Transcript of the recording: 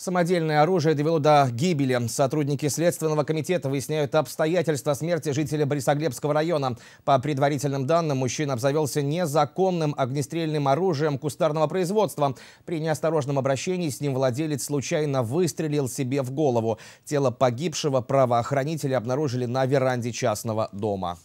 Самодельное оружие довело до гибели. Сотрудники Следственного комитета выясняют обстоятельства смерти жителя Борисоглебского района. По предварительным данным, мужчина обзавелся незаконным огнестрельным оружием кустарного производства. При неосторожном обращении с ним владелец случайно выстрелил себе в голову. Тело погибшего правоохранители обнаружили на веранде частного дома.